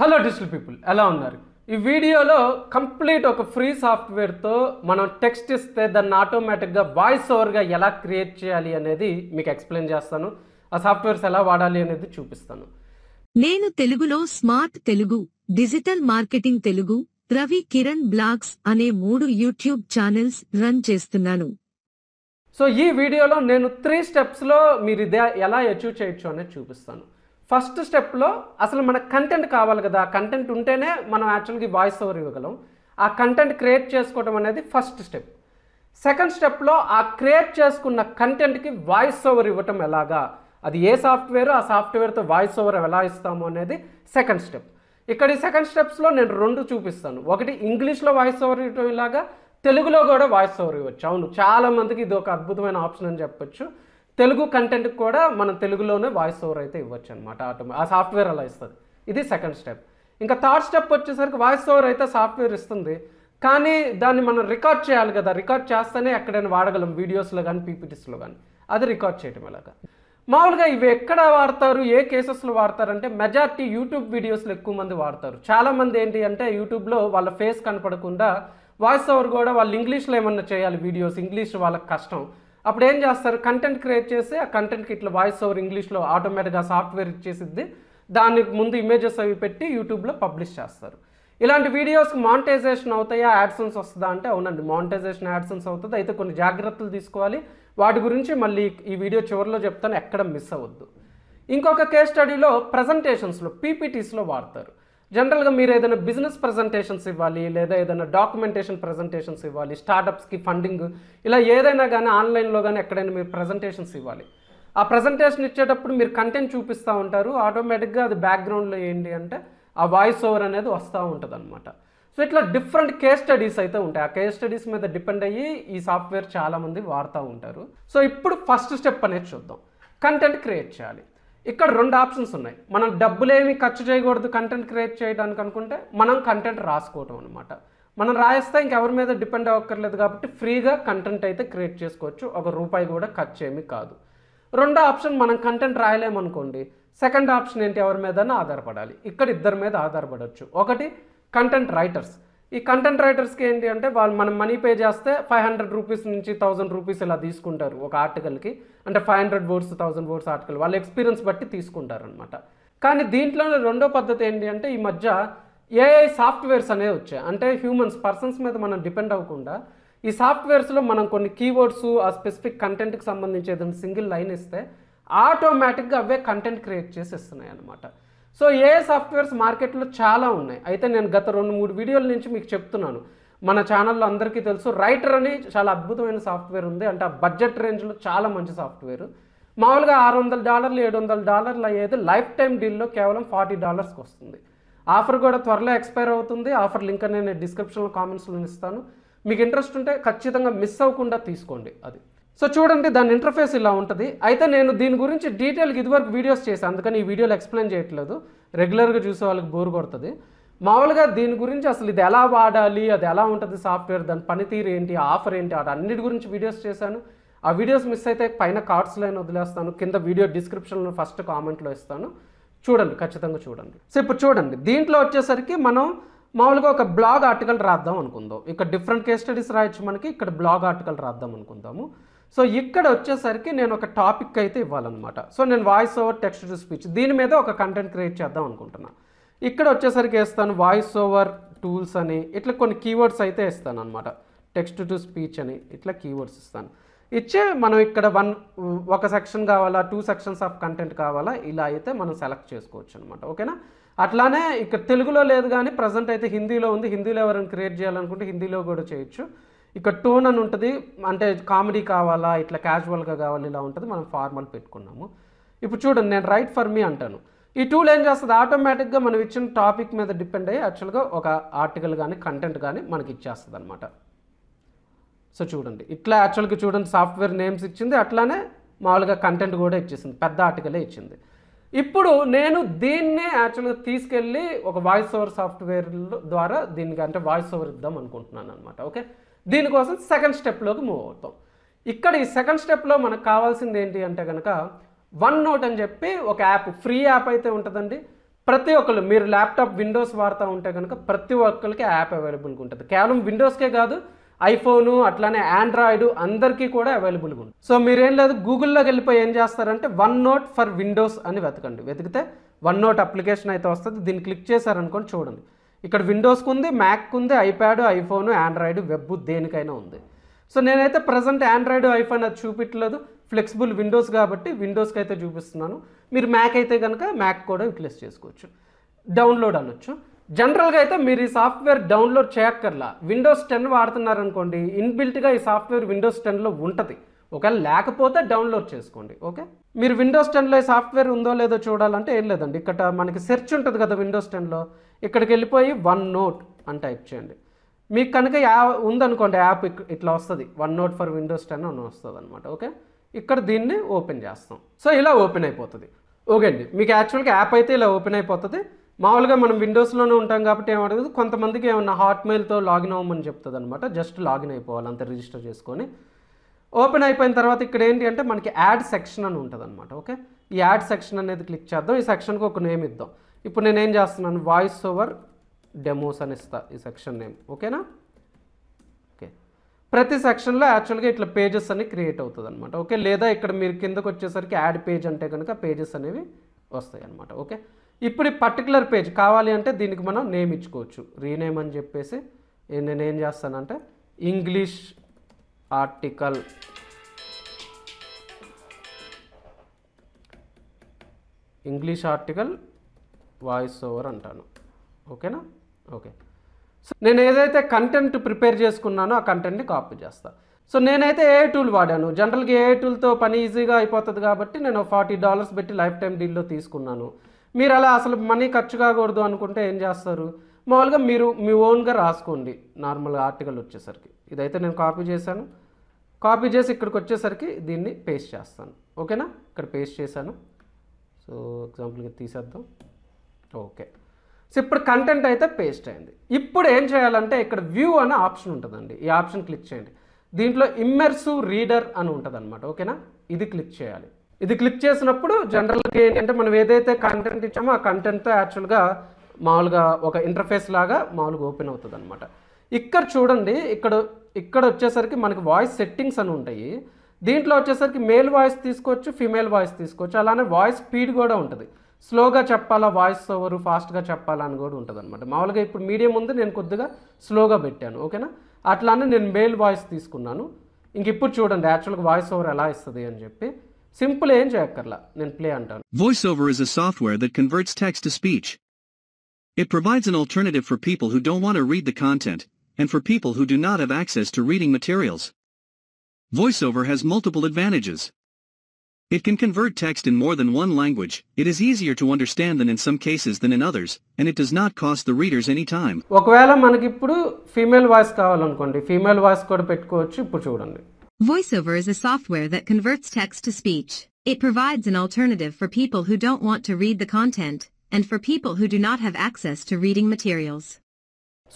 Hello digital people ఎలా ఉన్నారు ఈ వీడియోలో కంప్లీట్ ఒక ఫ్రీ సాఫ్ట్వేర్తో మనం టెక్స్ట్ ఇస్తే దాన్ని ఆటోమేటిక్గా వాయిస్ ఓవర్గా ఎలా క్రియేట్ చేయాలి అనేది మీకు ఎక్స్ప్లెయిన్ చేస్తాను ఆ సాఫ్ట్వేర్స్ ఎలా వాడాలి అనేది చూపిస్తాను నేను తెలుగులో smart Telugu digital marketing Telugu Ravi Kiran blogs అనే మూడు యూట్యూబ్ ఛానల్స్ రన్ చేస్తున్నాను సో ఈ వీడియోలో నేను త్రీ స్టెప్స్లో మీరు ఇదే ఎలా అచీవ్ చేయొచ్చు అనేది చూపిస్తాను ఫస్ట్ స్టెప్లో అసలు మనకు కంటెంట్ కావాలి కదా కంటెంట్ ఉంటేనే మనం యాక్చువల్గా వాయిస్ ఓవర్ ఇవ్వగలం ఆ కంటెంట్ క్రియేట్ చేసుకోవడం అనేది ఫస్ట్ స్టెప్ సెకండ్ స్టెప్లో ఆ క్రియేట్ చేసుకున్న కంటెంట్కి వాయిస్ ఓవర్ ఇవ్వటం ఎలాగా అది ఏ సాఫ్ట్వేర్ ఆ సాఫ్ట్వేర్తో వాయిస్ ఓవర్ ఎలా ఇస్తాము అనేది సెకండ్ స్టెప్ ఇక్కడ ఈ సెకండ్ స్టెప్స్లో నేను రెండు చూపిస్తాను ఒకటి ఇంగ్లీష్లో వాయిస్ ఓవర్ ఇవ్వటం ఇలాగా తెలుగులో కూడా వాయిస్ ఓవర్ ఇవ్వచ్చు అవును చాలామందికి ఇది ఒక అద్భుతమైన ఆప్షన్ అని చెప్పొచ్చు తెలుగు కంటెంట్ కూడా మనం తెలుగులోనే వాయిస్ ఓవర్ అయితే ఇవ్వచ్చు అనమాట ఆటోమే ఆ సాఫ్ట్వేర్ అలా ఇస్తుంది ఇది సెకండ్ స్టెప్ ఇంకా థర్డ్ స్టెప్ వచ్చేసరికి వాయిస్ ఓవర్ అయితే సాఫ్ట్వేర్ ఇస్తుంది కానీ దాన్ని మనం రికార్డ్ చేయాలి కదా రికార్డ్ చేస్తేనే ఎక్కడైనా వాడగలం వీడియోస్లో కానీ పీపీటీస్లో కానీ అది రికార్డ్ చేయటం ఎలాగా మామూలుగా ఇవి ఎక్కడ వాడతారు ఏ కేసెస్లో వాడతారంటే మెజార్టీ యూట్యూబ్ వీడియోస్లో ఎక్కువ మంది వాడతారు చాలామంది ఏంటి అంటే యూట్యూబ్లో వాళ్ళ ఫేస్ కనపడకుండా వాయిస్ ఓవర్ కూడా వాళ్ళు ఇంగ్లీష్లో ఏమన్నా చేయాలి వీడియోస్ ఇంగ్లీష్ వాళ్ళకి కష్టం అప్పుడు ఏం చేస్తారు కంటెంట్ క్రియేట్ చేసి ఆ కంటెంట్కి ఇట్లా వాయిస్ ఓవర్ ఇంగ్లీష్లో ఆటోమేటిక్గా సాఫ్ట్వేర్ ఇచ్చేసిద్ది దానికి ముందు ఇమేజెస్ అవి పెట్టి యూట్యూబ్లో పబ్లిష్ చేస్తారు ఇలాంటి వీడియోస్కి మానిటైజేషన్ అవుతాయా యాడ్సన్స్ వస్తుందా అంటే అవునండి మానిటైజేషన్ యాడ్సన్స్ అవుతుంది అయితే కొన్ని జాగ్రత్తలు తీసుకోవాలి వాటి గురించి మళ్ళీ ఈ వీడియో చివరిలో చెప్తాను ఎక్కడ మిస్ అవ్వద్దు ఇంకొక కేస్ స్టడీలో ప్రజెంటేషన్స్లో పీపీటీస్లో వాడతారు జనరల్గా మీరు ఏదైనా బిజినెస్ ప్రజెంటేషన్స్ ఇవ్వాలి లేదా ఏదైనా డాక్యుమెంటేషన్ ప్రజెంటేషన్స్ ఇవ్వాలి స్టార్టప్స్కి ఫండింగ్ ఇలా ఏదైనా కానీ ఆన్లైన్లో కానీ ఎక్కడైనా మీరు ప్రజెంటేషన్స్ ఇవ్వాలి ఆ ప్రజెంటేషన్ ఇచ్చేటప్పుడు మీరు కంటెంట్ చూపిస్తూ ఉంటారు ఆటోమేటిక్గా అది బ్యాక్గ్రౌండ్లో ఏంటి అంటే ఆ వాయిస్ ఓవర్ అనేది వస్తూ ఉంటుంది అనమాట సో ఇట్లా డిఫరెంట్ కేస్ స్టడీస్ అయితే ఉంటాయి ఆ కేస్ స్టడీస్ మీద డిపెండ్ అయ్యి ఈ సాఫ్ట్వేర్ చాలామంది వాడుతూ ఉంటారు సో ఇప్పుడు ఫస్ట్ స్టెప్ అనేది చూద్దాం కంటెంట్ క్రియేట్ చేయాలి ఇక్కడ రెండు ఆప్షన్స్ ఉన్నాయి మనం డబ్బులేమి ఖర్చు చేయకూడదు కంటెంట్ క్రియేట్ చేయడానికి అనుకుంటే మనం కంటెంట్ రాసుకోవటం అనమాట మనం రాయిస్తే ఇంకెవరి మీద డిపెండ్ అవ్వక్కర్లేదు కాబట్టి ఫ్రీగా కంటెంట్ అయితే క్రియేట్ చేసుకోవచ్చు ఒక రూపాయి కూడా ఖర్చు ఏమీ కాదు రెండో ఆప్షన్ మనం కంటెంట్ రాయలేమనుకోండి సెకండ్ ఆప్షన్ ఏంటి ఎవరి మీద ఆధారపడాలి ఇక్కడ ఇద్దరి మీద ఆధారపడవచ్చు ఒకటి కంటెంట్ రైటర్స్ ఈ కంటెంట్ రైటర్స్కి ఏంటి అంటే వాళ్ళు మనం మనీ పే చేస్తే ఫైవ్ హండ్రెడ్ రూపీస్ నుంచి థౌసండ్ రూపీస్ ఇలా తీసుకుంటారు ఒక ఆర్టికల్కి అంటే five hundred words thousand words article వాళ్ళ ఎక్స్పీరియన్స్ బట్టి తీసుకుంటారు అనమాట కానీ దీంట్లోనే రెండో పద్ధతి ఏంటి అంటే ఈ మధ్య ఏఐ సాఫ్ట్వేర్స్ అనేవి వచ్చాయి అంటే హ్యూమన్స్ పర్సన్స్ మీద మనం డిపెండ్ అవ్వకుండా ఈ సాఫ్ట్వేర్స్లో మనం కొన్ని కీవర్డ్స్ ఆ స్పెసిఫిక్ కంటెంట్కి సంబంధించి ఏదైనా సింగిల్ లైన్ ఇస్తే ఆటోమేటిక్గా అవే కంటెంట్ క్రియేట్ చేసి ఇస్తున్నాయి అనమాట సో ఏ సాఫ్ట్వేర్స్ మార్కెట్లో చాలా ఉన్నాయి అయితే నేను గత రెండు మూడు వీడియోల నుంచి మీకు చెప్తున్నాను మన ఛానల్లో అందరికీ తెలుసు రైటర్ అని చాలా అద్భుతమైన సాఫ్ట్వేర్ ఉంది అంటే ఆ బడ్జెట్ రేంజ్లో చాలా మంచి సాఫ్ట్వేర్ మామూలుగా ఆరు వందల డాలర్లు ఏడు వందల డాలర్లు అయ్యేది లైఫ్ టైం డీల్లో కేవలం ఫార్టీ డాలర్స్కి వస్తుంది ఆఫర్ కూడా త్వరలో ఎక్స్పైర్ అవుతుంది ఆఫర్ లింక్ నేను డిస్క్రిప్షన్లో కామెంట్స్లో ఇస్తాను మీకు ఇంట్రెస్ట్ ఉంటే ఖచ్చితంగా మిస్ అవ్వకుండా తీసుకోండి అది సో చూడండి దాని ఇంటర్ఫేస్ ఇలా ఉంటుంది అయితే నేను దీని గురించి డీటెయిల్గా ఇదివరకు వీడియోస్ చేశాను అందుకని ఈ వీడియోలు ఎక్స్ప్లెయిన్ చేయట్లేదు రెగ్యులర్గా చూసే వాళ్ళకి బోర్ కొడుతుంది మామూలుగా దీని గురించి అసలు ఇది ఎలా వాడాలి అది ఎలా ఉంటుంది సాఫ్ట్వేర్ దాని పనితీరు ఏంటి ఆఫర్ ఏంటి అది అన్నిటి గురించి వీడియోస్ చేశాను ఆ వీడియోస్ మిస్ అయితే పైన కార్డ్స్లో వదిలేస్తాను కింద వీడియో డిస్క్రిప్షన్లో ఫస్ట్ కామెంట్లో ఇస్తాను చూడండి ఖచ్చితంగా చూడండి సో ఇప్పుడు చూడండి దీంట్లో వచ్చేసరికి మనం మామూలుగా ఒక బ్లాగ్ ఆర్టికల్ రాద్దాం అనుకుందాం ఇక్కడ డిఫరెంట్ కేస్ స్టడీస్ రాయొచ్చు మనకి ఇక్కడ బ్లాగ్ ఆర్టికల్ రాద్దాం అనుకుందాము సో ఇక్కడ వచ్చేసరికి నేను ఒక టాపిక్ అయితే ఇవ్వాలన్నమాట సో నేను voice over text to speech దీని మీద ఒక కంటెంట్ క్రియేట్ చేద్దాం అనుకుంటున్నా ఇక్కడ వచ్చేసరికి వేస్తాను వాయిస్ ఓవర్ టూల్స్ అని ఇట్లా కొన్ని కీవర్డ్స్ అయితే ఇస్తాను అనమాట టెక్స్ట్ టు స్పీచ్ అని ఇట్లా కీవర్డ్స్ ఇస్తాను ఇచ్చే మనం ఇక్కడ వన్ ఒక సెక్షన్ కావాలా టూ సెక్షన్స్ ఆఫ్ కంటెంట్ కావాలా ఇలా అయితే మనం సెలెక్ట్ చేసుకోవచ్చు అనమాట ఓకేనా అట్లానే ఇక్కడ తెలుగులో లేదు కానీ ప్రజెంట్ అయితే హిందీలో ఉంది హిందీలో ఎవరైనా క్రియేట్ చేయాలనుకుంటే హిందీలో కూడా చేయొచ్చు ఇక టోన్ అని ఉంటుంది అంటే కామెడీ కావాలా ఇట్లా క్యాజువల్గా కావాలి ఇలా ఉంటుంది మనం ఫార్మల్ పెట్టుకున్నాము ఇప్పుడు చూడండి నేను రైట్ ఫర్ మీ అంటాను ఈ టూల్ ఏం చేస్తుంది ఆటోమేటిక్గా మనం ఇచ్చిన టాపిక్ మీద డిపెండ్ అయ్యి యాక్చువల్గా ఒక ఆర్టికల్ కానీ కంటెంట్ కానీ మనకి ఇచ్చేస్తుంది అనమాట సో చూడండి ఇట్లా యాక్చువల్గా చూడండి సాఫ్ట్వేర్ నేమ్స్ ఇచ్చింది అట్లానే మామూలుగా కంటెంట్ కూడా ఇచ్చేసింది పెద్ద ఆర్టికలే ఇచ్చింది ఇప్పుడు నేను దీన్నే యాక్చువల్గా తీసుకెళ్ళి ఒక వాయిస్ ఓవర్ సాఫ్ట్వేర్ ద్వారా దీనికి అంటే వాయిస్ ఓవర్ ఇద్దాం అనుకుంటున్నాను అనమాట ఓకే దీనికోసం సెకండ్ స్టెప్లోకి మూవ్ అవుతాం ఇక్కడ ఈ సెకండ్ స్టెప్లో మనకు కావాల్సింది ఏంటి అంటే కనుక వన్ నోట్ అని చెప్పి ఒక యాప్ ఫ్రీ యాప్ అయితే ఉంటుందండి ప్రతి ఒక్కరు మీరు ల్యాప్టాప్ విండోస్ వాడుతూ ఉంటే కనుక ప్రతి ఒక్కరికి యాప్ అవైలబుల్గా ఉంటుంది కేవలం విండోస్కే కాదు ఐఫోను అట్లానే ఆండ్రాయిడ్ అందరికీ కూడా అవైలబుల్గా ఉంటుంది సో మీరేం లేదు గూగుల్లోకి వెళ్ళిపోయి ఏం చేస్తారంటే వన్ నోట్ ఫర్ విండోస్ అని వెతకండి వెతికితే వన్ నోట్ అప్లికేషన్ అయితే వస్తుంది దీన్ని క్లిక్ చేశారనుకోండి చూడండి ఇక్కడ విండోస్కి ఉంది మ్యాక్ ఉంది ఐప్యాడ్ ఐఫోన్ ఆండ్రాయిడ్ వెబ్ దేనికైనా ఉంది సో నేనైతే ప్రజెంట్ ఆండ్రాయిడ్ ఐఫోన్ అది చూపించలేదు ఫ్లెక్సిబుల్ విండోస్ కాబట్టి విండోస్కి అయితే చూపిస్తున్నాను మీరు మ్యాక్ అయితే కనుక మ్యాక్ కూడా యూటిలైజ్ చేసుకోవచ్చు డౌన్లోడ్ అనొచ్చు జనరల్గా అయితే మీరు ఈ సాఫ్ట్వేర్ డౌన్లోడ్ చేయక్కర్లా విండోస్ టెన్ వాడుతున్నారనుకోండి ఇన్బిల్ట్గా ఈ సాఫ్ట్వేర్ విండోస్ టెన్లో ఉంటుంది ఒకవేళ లేకపోతే డౌన్లోడ్ చేసుకోండి ఓకే మీరు విండోస్ టెన్లో సాఫ్ట్వేర్ ఉందో లేదో చూడాలంటే ఏం లేదండి ఇక్కడ మనకి సెర్చ్ ఉంటుంది కదా విండోస్ టెన్లో ఇక్కడికి వెళ్ళిపోయి వన్ నోట్ అని టైప్ చేయండి మీకు కనుక యా ఉందనుకోండి యాప్ ఇట్లా వస్తుంది one note for Windows ten అని వస్తుంది అనమాట ఓకే ఇక్కడ దీన్ని ఓపెన్ చేస్తాం సో ఇలా ఓపెన్ అయిపోతుంది ఓకే అండి మీకు యాక్చువల్గా యాప్ అయితే ఇలా ఓపెన్ అయిపోతుంది మామూలుగా మనం విండోస్లోనే ఉంటాం కాబట్టి ఏమడగదు కొంతమందికి ఏమన్నా హాట్మెయిల్తో లాగిన్ అవ్వమని చెప్తుంది అనమాట జస్ట్ లాగిన్ అయిపోవాలి అంతా రిజిస్టర్ చేసుకొని ఓపెన్ అయిపోయిన తర్వాత ఇక్కడ ఏంటి అంటే మనకి యాడ్ సెక్షన్ అని ఉంటుంది అనమాట ఓకే ఈ యాడ్ సెక్షన్ అనేది క్లిక్ చేద్దాం ఈ సెక్షన్కి ఒక నేమ్ ఇద్దాం ఇప్పుడు నేనేం చేస్తున్నాను వాయిస్ ఓవర్ డెమోస్ అని ఇస్తా ఈ సెక్షన్ నేమ్ ఓకేనా ఓకే ప్రతి సెక్షన్లో యాక్చువల్గా ఇట్లా పేజెస్ అన్ని క్రియేట్ అవుతుంది అనమాట ఓకే లేదా ఇక్కడ మీరు కిందకు వచ్చేసరికి యాడ్ పేజ్ అంటే కనుక పేజెస్ అనేవి వస్తాయి అనమాట ఓకే ఇప్పుడు ఈ పర్టికులర్ పేజ్ కావాలి అంటే దీనికి మనం నేమ్ ఇచ్చుకోవచ్చు రీనేమ్ అని చెప్పేసి నేనేం చేస్తానంటే English article English article voice over అంటాను ఓకేనా ఓకే సో నేను ఏదైతే కంటెంట్ ప్రిపేర్ చేసుకున్నానో ఆ కంటెంట్ని కాపీ చేస్తాను సో నేనైతే ఏ టూల్ వాడాను జనరల్గా ఏ టూల్తో పని ఈజీగా అయిపోతుంది కాబట్టి నేను ఫార్టీ డాలర్స్ పెట్టి లైఫ్ టైం డీల్లో తీసుకున్నాను మీరు అలా అసలు మనీ ఖర్చు కాకూడదు అనుకుంటే ఏం చేస్తారు మామూలుగా మీరు మీ ఓన్గా రాసుకోండి నార్మల్గా ఆర్టికల్ వచ్చేసరికి ఇదైతే నేను కాపీ చేశాను కాపీ చేసి ఇక్కడికి వచ్చేసరికి దీన్ని పేస్ట్ చేస్తాను ఓకేనా ఇక్కడ పేస్ట్ చేశాను సో ఎగ్జాంపుల్గా తీసేద్దాం ఓకే సో ఇప్పుడు కంటెంట్ అయితే పేస్ట్ అయింది ఇప్పుడు ఏం చేయాలంటే ఇక్కడ వ్యూ అనే ఆప్షన్ ఉంటుందండి ఈ ఆప్షన్ క్లిక్ చేయండి దీంట్లో ఇమ్మర్సివ్ రీడర్ అని ఉంటుంది అనమాట ఓకేనా ఇది క్లిక్ చేయాలి ఇది క్లిక్ చేసినప్పుడు జనరల్గా ఏంటంటే మనం ఏదైతే కంటెంట్ ఇచ్చామో ఆ కంటెంట్తో యాక్చువల్గా మామూలుగా ఒక ఇంటర్ఫేస్ లాగా మామూలుగా ఓపెన్ అవుతుంది అనమాట ఇక్కడ చూడండి ఇక్కడ ఇక్కడ వచ్చేసరికి మనకి వాయిస్ సెట్టింగ్స్ అని ఉంటాయి దీంట్లో వచ్చేసరికి మేల్ వాయిస్ తీసుకోవచ్చు ఫీమేల్ వాయిస్ తీసుకోవచ్చు అలానే వాయిస్ స్పీడ్ కూడా ఉంటుంది స్లోగా చెప్పాలా వాయిస్ ఓవర్ ఫాస్ట్గా చెప్పాలా అని కూడా ఉంటుంది అనమాట మామూలుగా ఇప్పుడు మీడియం ఉంది నేను కొద్దిగా స్లోగా పెట్టాను ఓకేనా అట్లానే నేను మేల్ వాయిస్ తీసుకున్నాను ఇంక ఇప్పుడు చూడండి యాక్చువల్గా వాయిస్ ఓవర్ ఎలా ఇస్తుంది అని చెప్పి సింపుల్ ఏం చేయక్కర్లా నేను ప్లే అంటాను voice over is a software that converts text to speech it provides an alternative for people who don't want to read the content and for people who do not have access to reading materials. VoiceOver has multiple advantages. It can convert text in more than one language, it is easier to understand than in some cases than in others, and it does not cost the readers any time. VoiceOver is a software that converts text to speech. It provides an alternative for people who don't want to read the content, and for people who do not have access to reading materials.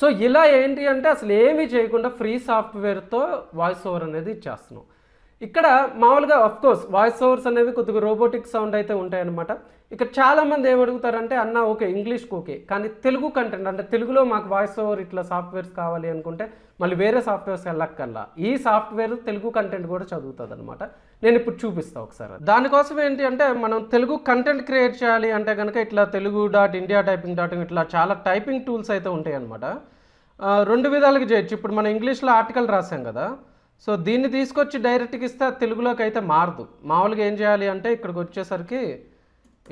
So ఇలా ఏంటి అంటే అసలు ఏమీ చేయకుండా free సాఫ్ట్వేర్తో voice over అనేది ఇచ్చేస్తున్నాం ఇక్కడ మామూలుగా కోర్స్ వాయిస్ ఓవర్స్ అనేవి కొద్దిగా రోబోటిక్ సౌండ్ అయితే ఉంటాయన్నమాట ఇక్కడ చాలామంది ఏమడుగుతారంటే అన్న ఓకే ఇంగ్లీష్కి ఓకే కానీ తెలుగు కంటెంట్ అంటే తెలుగులో మాకు వాయిస్ ఓవర్ ఇట్లా సాఫ్ట్వేర్స్ కావాలి అనుకుంటే మళ్ళీ వేరే సాఫ్ట్వేర్స్ వెళ్ళక్కల్లా ఈ సాఫ్ట్వేర్ తెలుగు కంటెంట్ కూడా చదువుతుంది అనమాట నేను ఇప్పుడు చూపిస్తాను ఒకసారి దానికోసం ఏంటి అంటే మనం తెలుగు కంటెంట్ క్రియేట్ చేయాలి అంటే కనుక ఇట్లా Telugu dot India typing dot ఇట్లా చాలా టైపింగ్ టూల్స్ అయితే ఉంటాయి అనమాట రెండు విధాలుగా చేయొచ్చు ఇప్పుడు మనం ఇంగ్లీష్లో ఆర్టికల్ రాసాం కదా సో దీన్ని తీసుకొచ్చి డైరెక్ట్గా ఇస్తే తెలుగులోకి అయితే మారదు మామూలుగా ఏం చేయాలి అంటే ఇక్కడికి వచ్చేసరికి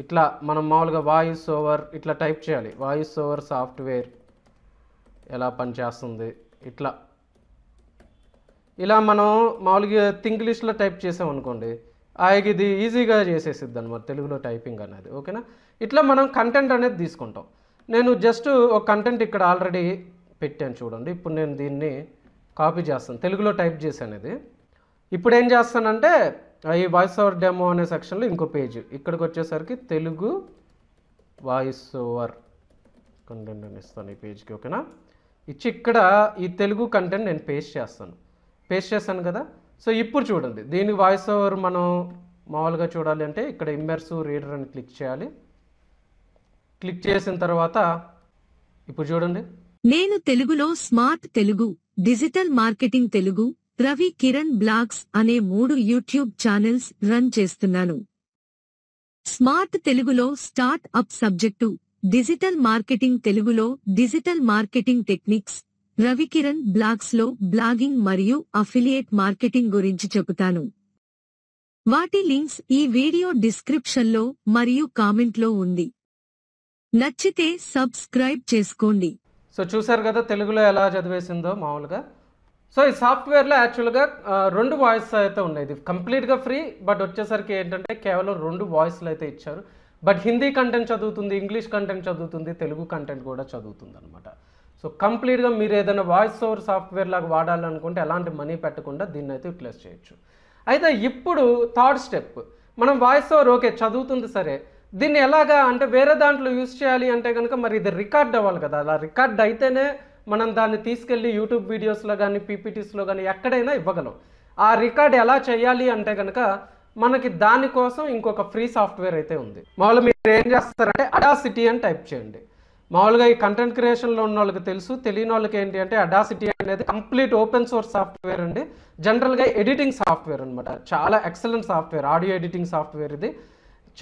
ఇట్లా మనం మామూలుగా వాయిస్ ఓవర్ ఇట్లా టైప్ చేయాలి వాయిస్ ఓవర్ సాఫ్ట్వేర్ ఎలా పనిచేస్తుంది ఇట్లా ఇలా మనం మామూలుగా థింగ్లీష్లో టైప్ చేసామనుకోండి అనుకోండి ఆయనకి ఇది ఈజీగా చేసేసిద్ది అనమాట తెలుగులో టైపింగ్ అనేది ఓకేనా ఇట్లా మనం కంటెంట్ అనేది తీసుకుంటాం నేను జస్ట్ ఒక కంటెంట్ ఇక్కడ ఆల్రెడీ పెట్టాను చూడండి ఇప్పుడు నేను దీన్ని కాపీ చేస్తాను తెలుగులో టైప్ చేశాను ఇది ఇప్పుడు ఏం చేస్తానంటే ఈ వాయిస్ ఓవర్ డెమో అనే సెక్షన్లో ఇంకో పేజ్ ఇక్కడికి వచ్చేసరికి తెలుగు వాయిస్ ఓవర్ కంటెంట్ అని ఇస్తాను ఈ పేజ్కి ఓకేనా ఇచ్చి ఇక్కడ ఈ తెలుగు కంటెంట్ నేను పేస్ట్ చేస్తాను పేస్ట్ చేశాను కదా సో ఇప్పుడు చూడండి దీని వాయిస్ ఓవర్ మనం మామూలుగా చూడాలి అంటే ఇక్కడ ఇమ్మెర్సు రీడర్ అని క్లిక్ చేయాలి క్లిక్ చేసిన తర్వాత ఇప్పుడు చూడండి నేను తెలుగులో smart Telugu digital marketing Telugu Ravi Kiran blogs అనే మూడు యూట్యూబ్ ఛానల్స్ రన్ చేస్తున్నాను స్మార్ట్ తెలుగులో startup subject digital marketing తెలుగులో digital marketing techniques Ravikiran blogs లో బ్లాగింగ్ మరియు అఫిలియేట్ మార్కెటింగ్ గురించి చెబుతాను వాటి లింక్స్ ఈ వీడియో డిస్క్రిప్షన్లో మరియు కామెంట్లో ఉంది నచ్చితే సబ్స్క్రైబ్ చేసుకోండి సో చూసారు కదా తెలుగులో ఎలా చదివేసిందో మామూలుగా సో ఈ సాఫ్ట్వేర్లో యాక్చువల్గా రెండు వాయిస్ అయితే ఉన్నాయి ఇది కంప్లీట్గా ఫ్రీ బట్ వచ్చేసరికి ఏంటంటే కేవలం రెండు వాయిస్లు అయితే ఇచ్చారు బట్ హిందీ కంటెంట్ చదువుతుంది ఇంగ్లీష్ కంటెంట్ చదువుతుంది తెలుగు కంటెంట్ కూడా చదువుతుంది అనమాట సో కంప్లీట్గా మీరు ఏదైనా వాయిస్ ఓవర్ సాఫ్ట్వేర్ లాగా వాడాలనుకుంటే ఎలాంటి మనీ పెట్టకుండా దీన్ని అయితే యూటిలైజ్ చేయొచ్చు అయితే ఇప్పుడు థర్డ్ స్టెప్ మనం వాయిస్ ఓవర్ ఓకే చదువుతుంది సరే దీన్ని ఎలాగా అంటే వేరే దాంట్లో యూస్ చేయాలి అంటే కనుక మరి ఇది రికార్డ్ అవ్వాలి కదా అలా రికార్డ్ అయితేనే మనం దాన్ని తీసుకెళ్ళి యూట్యూబ్ వీడియోస్లో కానీ పీపీటీస్లో కానీ ఎక్కడైనా ఇవ్వగలం ఆ రికార్డ్ ఎలా చేయాలి అంటే కనుక మనకి దానికోసం ఇంకొక ఫ్రీ సాఫ్ట్వేర్ అయితే ఉంది మామూలు మీరు ఏం చేస్తారంటే అడాసిటీ అని టైప్ చేయండి మామూలుగా ఈ కంటెంట్ క్రియేషన్లో ఉన్న వాళ్ళకి తెలుసు తెలియని వాళ్ళకి ఏంటి అంటే అడాసిటీ అనేది కంప్లీట్ ఓపెన్ సోర్స్ సాఫ్ట్వేర్ అండి జనరల్గా ఎడిటింగ్ సాఫ్ట్వేర్ అనమాట చాలా excellent software audio editing software ఇది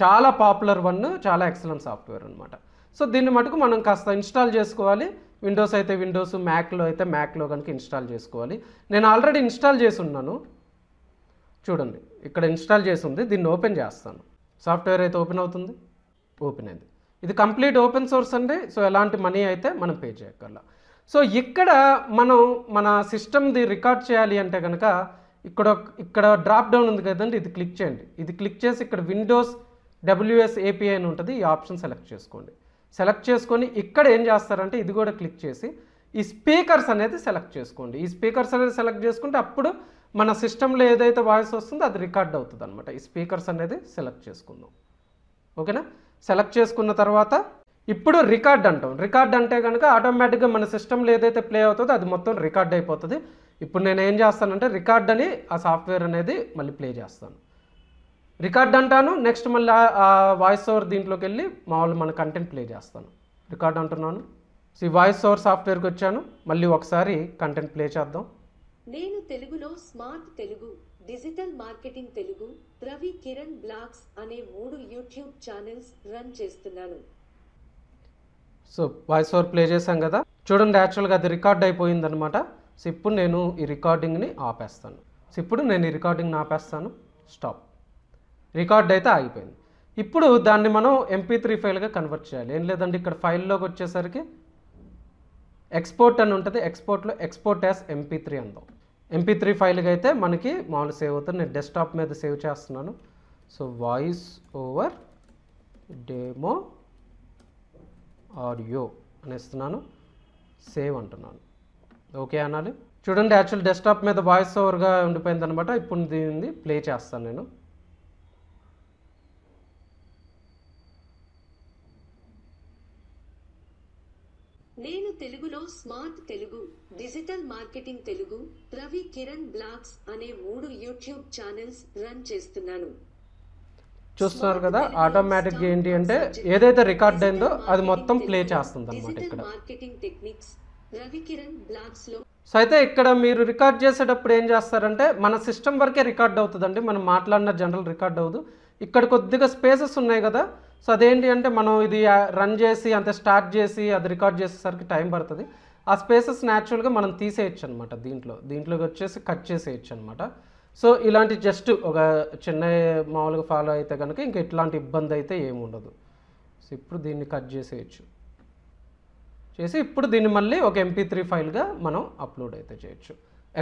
చాలా పాపులర్ వన్ చాలా ఎక్సలెంట్ సాఫ్ట్వేర్ అనమాట సో దీన్ని మటుకు మనం కాస్త ఇన్స్టాల్ చేసుకోవాలి విండోస్ అయితే విండోస్ మ్యాక్లో అయితే మ్యాక్లో కనుక ఇన్స్టాల్ చేసుకోవాలి నేను ఆల్రెడీ ఇన్స్టాల్ చేసి ఉన్నాను చూడండి ఇక్కడ ఇన్స్టాల్ చేసి ఉంది దీన్ని ఓపెన్ చేస్తాను సాఫ్ట్వేర్ అయితే ఓపెన్ అవుతుంది ఓపెన్ అయింది ఇది కంప్లీట్ ఓపెన్ సోర్స్ అండి సో ఎలాంటి మనీ అయితే మనం పే చేయగల సో ఇక్కడ మనం మన సిస్టమ్ది రికార్డ్ చేయాలి అంటే కనుక ఇక్కడ ఇక్కడ డ్రాప్ డౌన్ ఉంది కదండి ఇది క్లిక్ చేయండి ఇది క్లిక్ చేసి ఇక్కడ విండోస్ డబ్ల్యూఎస్ ఏపీఐ అని ఉంటుంది ఈ ఆప్షన్ సెలెక్ట్ చేసుకోండి సెలెక్ట్ చేసుకొని ఇక్కడ ఏం చేస్తారంటే ఇది కూడా క్లిక్ చేసి ఈ స్పీకర్స్ అనేది సెలెక్ట్ చేసుకోండి ఈ స్పీకర్స్ అనేది సెలెక్ట్ చేసుకుంటే అప్పుడు మన సిస్టంలో ఏదైతే వాయిస్ వస్తుందో అది రికార్డ్ అవుతుంది అనమాట ఈ స్పీకర్స్ అనేది సెలెక్ట్ చేసుకుందాం ఓకేనా సెలెక్ట్ చేసుకున్న తర్వాత ఇప్పుడు రికార్డ్ అంటాం రికార్డ్ అంటే కనుక ఆటోమేటిక్గా మన సిస్టమ్లో ఏదైతే ప్లే అవుతుందో అది మొత్తం రికార్డ్ అయిపోతుంది ఇప్పుడు నేను ఏం చేస్తానంటే రికార్డ్ అని ఆ సాఫ్ట్వేర్ అనేది మళ్ళీ ప్లే చేస్తాను రికార్డ్ అంటాను నెక్స్ట్ మళ్ళీ ఆ వాయిస్ ఓవర్ దీంట్లోకి వెళ్ళి మామూలు మన కంటెంట్ ప్లే చేస్తాను రికార్డ్ అంటున్నాను సో వాయిస్ ఓవర్ సాఫ్ట్వేర్కి వచ్చాను మళ్ళీ ఒకసారి కంటెంట్ ప్లే చేద్దాం నేను తెలుగులో smart Telugu digital marketing Telugu Ravi Kiran blogs అనే మూడు యూట్యూబ్ ఛానల్స్ రన్ చేస్తున్నాను సో వాయిస్ ఓవర్ ప్లే చేశాం కదా చూడండి యాక్చువల్గా అది రికార్డ్ అయిపోయిందనమాట సో ఇప్పుడు నేను ఈ రికార్డింగ్ని ఆపేస్తాను సో ఇప్పుడు నేను ఈ రికార్డింగ్ని ఆపేస్తాను స్టాప్ రికార్డ్ అయితే ఆగిపోయింది ఇప్పుడు దాన్ని మనం ఎంపీ త్రీ ఫైల్గా కన్వర్ట్ చేయాలి ఏం లేదండి ఇక్కడ ఫైల్లోకి వచ్చేసరికి ఎక్స్పోర్ట్ అని ఉంటుంది ఎక్స్పోర్ట్లో ఎక్స్పోర్ట్ యాస్ ఎంపీ త్రీ అందాం ఎంపీ త్రీ ఫైల్గా అయితే మనకి మామూలు సేవ్ అవుతుంది నేను డెస్క్టాప్ మీద సేవ్ చేస్తున్నాను so voice over demo audio ఇస్తున్నాను సేవ్ అంటున్నాను ఓకే అనాలి చూడండి యాక్చువల్ డెస్క్టాప్ మీద వాయిస్ ఓవర్గా ఉండిపోయింది అనమాట ఇప్పుడు దీనిది ప్లే చేస్తాను నేను నేను తెలుగులో smart Telugu digital marketing Telugu Ravi Kiran blogs అనే మూడు యూట్యూబ్ ఛానల్స్ రన్ చేస్తున్నాను చూస్తున్నారు కదా ఆటోమేటిక్గా ఏంటి అంటే ఏదైతే రికార్డ్ అయిందో అది మొత్తం ప్లే చేస్తుంది అనమాట ఇక్కడ marketing techniques Ravi Kiran blogs లో సో అయితే ఇక్కడ మీరు రికార్డ్ చేసేటప్పుడు ఏం చేస్తారంటే మన సిస్టమ్ వరకే రికార్డ్ అవుతుందండి మనం మాట్లాడిన జనరల్ రికార్డ్ అవ్వదు ఇక్కడ కొద్దిగా స్పేసెస్ ఉన్నాయి కదా సో అదేంటి అంటే మనం ఇది రన్ చేసి అంత స్టార్ట్ చేసి అది రికార్డ్ చేసేసరికి టైం పడుతుంది ఆ స్పేసెస్ న్యాచురల్గా మనం తీసేయచ్చు అనమాట దీంట్లో దీంట్లోకి వచ్చేసి కట్ చేసేయచ్చు అనమాట సో ఇలాంటి జస్ట్ ఒక చిన్న మామూలుగా ఫాలో అయితే కనుక ఇంకా ఇట్లాంటి ఇబ్బంది అయితే ఏముండదు సో ఇప్పుడు దీన్ని కట్ చేసేయచ్చు చేసి ఇప్పుడు దీన్ని మళ్ళీ ఒక ఎంపీ త్రీ ఫైల్గా మనం అప్లోడ్ అయితే చేయొచ్చు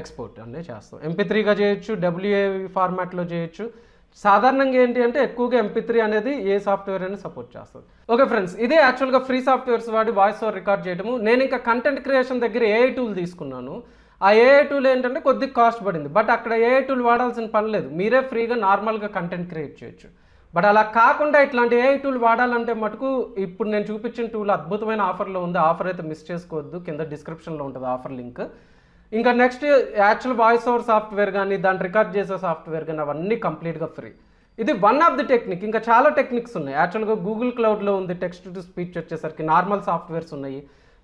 ఎక్స్పోర్ట్ అనేది చేస్తాం ఎంపీ త్రీగా చేయొచ్చు డబ్ల్యూఏ ఫార్మాట్లో చేయొచ్చు సాధారణంగా ఏంటి అంటే ఎక్కువగా ఎంపీ త్రీ అనేది ఏ సాఫ్ట్వేర్ అని సపోర్ట్ చేస్తుంది ఓకే ఫ్రెండ్స్ ఇదే యాక్చువల్గా ఫ్రీ సాఫ్ట్వేర్స్ వాడి వాయిస్ ఓవర్ రికార్డ్ చేయడము నేను ఇంకా కంటెంట్ క్రియేషన్ దగ్గర ఏఐ టూల్ తీసుకున్నాను ఆ ఏఐ టూల్ ఏంటంటే కొద్దిగా కాస్ట్ పడింది బట్ అక్కడ ఏఐ టూల్ వాడాల్సిన పని లేదు మీరే ఫ్రీగా నార్మల్గా కంటెంట్ క్రియేట్ చేయొచ్చు బట్ అలా కాకుండా ఇట్లాంటి ఏఐ టూల్ వాడాలంటే మటుకు ఇప్పుడు నేను చూపించిన టూల్ అద్భుతమైన ఆఫర్లో ఉంది ఆఫర్ అయితే మిస్ చేసుకోవద్దు కింద డిస్క్రిప్షన్లో ఉంటుంది ఆఫర్ లింక్ ఇంకా next actual voice over software కానీ దాన్ని రికార్డ్ చేసే సాఫ్ట్వేర్ కానీ అవన్నీ కంప్లీట్గా ఫ్రీ ఇది వన్ ఆఫ్ ది టెక్నిక్ ఇంకా చాలా టెక్నిక్స్ ఉన్నాయి యాక్చువల్గా గూగుల్ క్లౌడ్లో ఉంది టెక్స్ట్ టు స్పీచ్ వచ్చేసరికి నార్మల్ సాఫ్ట్వేర్స్ ఉన్నాయి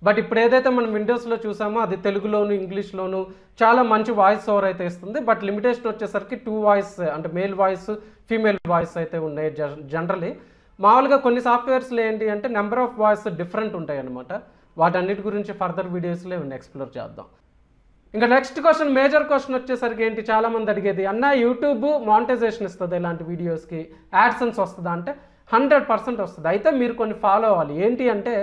బట్ ఇప్పుడు ఏదైతే మనం విండోస్లో చూసామో అది తెలుగులోను ఇంగ్లీష్లోను చాలా మంచి వాయిస్ ఓవర్ అయితే ఇస్తుంది బట్ లిమిటేషన్ వచ్చేసరికి టూ వాయిస్ అంటే మేల్ వాయిస్ ఫీమేల్ వాయిస్ అయితే ఉన్నాయి జనరలీ మామూలుగా కొన్ని సాఫ్ట్వేర్స్లో ఏంటి అంటే నెంబర్ ఆఫ్ వాయిస్ డిఫరెంట్ ఉంటాయి అనమాట వాటన్నిటి గురించి ఫర్దర్ వీడియోస్లో ఎక్స్ప్లోర్ చేద్దాం ఇంకా నెక్స్ట్ క్వశ్చన్ మేజర్ క్వశ్చన్ వచ్చేసరికి ఏంటి చాలామంది అడిగేది అన్న యూట్యూబ్ మానిటైజేషన్ ఇస్తుంది ఇలాంటి వీడియోస్కి యాడ్సన్స్ వస్తుందా అంటే హండ్రెడ్ పర్సెంట్ వస్తుంది అయితే మీరు కొన్ని ఫాలో అవ్వాలి ఏంటి అంటే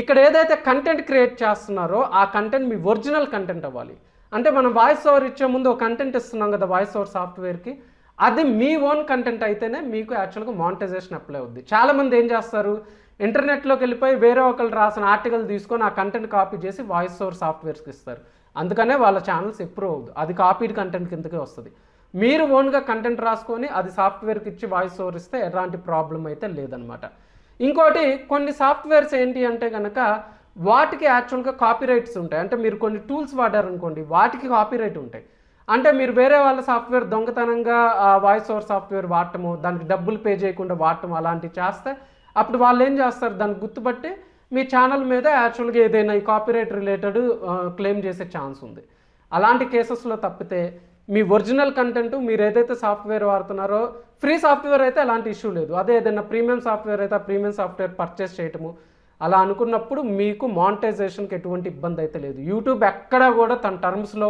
ఇక్కడ ఏదైతే కంటెంట్ క్రియేట్ చేస్తున్నారో ఆ కంటెంట్ మీ ఒరిజినల్ కంటెంట్ అవ్వాలి అంటే మనం వాయిస్ ఓవర్ ఇచ్చే ముందు ఒక కంటెంట్ ఇస్తున్నాం కదా వాయిస్ ఓవర్ సాఫ్ట్వేర్కి అది మీ ఓన్ కంటెంట్ అయితేనే మీకు యాక్చువల్గా మానిటైజేషన్ అప్లై అవుద్ది చాలామంది ఏం చేస్తారు ఇంటర్నెట్లోకి వెళ్ళిపోయి వేరే ఒకళ్ళు రాసిన ఆర్టికల్ తీసుకొని ఆ కంటెంట్ కాపీ చేసి వాయిస్ ఓవర్ సాఫ్ట్వేర్స్కి ఇస్తారు అందుకనే వాళ్ళ ఛానల్స్ ఇంప్రూవ్ అవుతుంది అది కాపీడ్ కంటెంట్ కిందకే వస్తుంది మీరు ఓన్గా కంటెంట్ రాసుకొని అది సాఫ్ట్వేర్కి ఇచ్చి వాయిస్ ఓవర్ ఇస్తే ఎలాంటి ప్రాబ్లం అయితే లేదనమాట ఇంకోటి కొన్ని సాఫ్ట్వేర్స్ ఏంటి అంటే కనుక వాటికి యాక్చువల్గా కాపీరైట్స్ ఉంటాయి అంటే మీరు కొన్ని టూల్స్ వాడారనుకోండి వాటికి కాపీరైట్ ఉంటాయి అంటే మీరు వేరే వాళ్ళ సాఫ్ట్వేర్ దొంగతనంగా వాయిస్ ఓవర్ సాఫ్ట్వేర్ వాడటము దానికి డబ్బులు పే చేయకుండా వాడటం అలాంటివి చేస్తే అప్పుడు వాళ్ళు ఏం చేస్తారు దాన్ని గుర్తుపట్టి మీ ఛానల్ మీద యాక్చువల్గా ఏదైనా ఈ కాపీరైట్ రిలేటెడ్ క్లెయిమ్ చేసే ఛాన్స్ ఉంది అలాంటి కేసెస్లో తప్పితే మీ ఒరిజినల్ కంటెంట్ మీరు ఏదైతే సాఫ్ట్వేర్ వాడుతున్నారో ఫ్రీ సాఫ్ట్వేర్ అయితే అలాంటి ఇష్యూ లేదు అదే ఏదైనా ప్రీమియం సాఫ్ట్వేర్ అయితే ఆ ప్రీమియం సాఫ్ట్వేర్ పర్చేస్ చేయటము అలా అనుకున్నప్పుడు మీకు మానిటైజేషన్కి ఎటువంటి ఇబ్బంది అయితే లేదు యూట్యూబ్ ఎక్కడ కూడా తన టర్మ్స్లో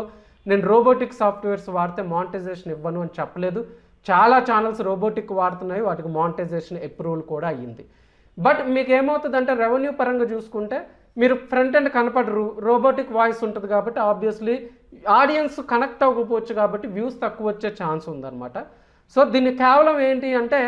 నేను రోబోటిక్ సాఫ్ట్వేర్స్ వాడితే మానిటైజేషన్ ఇవ్వను అని చెప్పలేదు చాలా ఛానల్స్ రోబోటిక్ వాడుతున్నాయి వాటికి మానిటైజేషన్ అప్రూవల్ కూడా అయ్యింది బట్ మీకు ఏమవుతుందంటే రెవెన్యూ పరంగా చూసుకుంటే మీరు ఫ్రంట్ అండ్ కనపడరు రోబోటిక్ వాయిస్ ఉంటుంది కాబట్టి ఆబ్వియస్లీ ఆడియన్స్ కనెక్ట్ అవ్వకపోవచ్చు కాబట్టి వ్యూస్ తక్కువ వచ్చే ఛాన్స్ ఉందన్నమాట సో దీన్ని కేవలం ఏంటి అంటే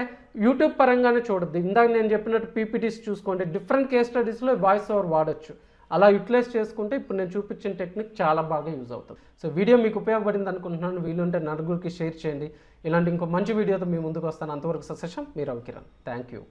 యూట్యూబ్ పరంగానే చూడద్దు ఇందాక నేను చెప్పినట్టు పీపీటీస్ చూసుకోండి డిఫరెంట్ కేస్ స్టడీస్లో వాయిస్ ఓవర్ వాడచ్చు అలా యూటిలైజ్ చేసుకుంటే ఇప్పుడు నేను చూపించిన టెక్నిక్ చాలా బాగా యూజ్ అవుతుంది సో వీడియో మీకు ఉపయోగపడింది అనుకుంటున్నాను వీలుంటే నలుగురికి షేర్ చేయండి ఇలాంటి ఇంకో మంచి వీడియోతో మీ ముందుకు వస్తాను అంతవరకు ససెషన్ మీరు అవకిరణ్ థ్యాంక్ యూ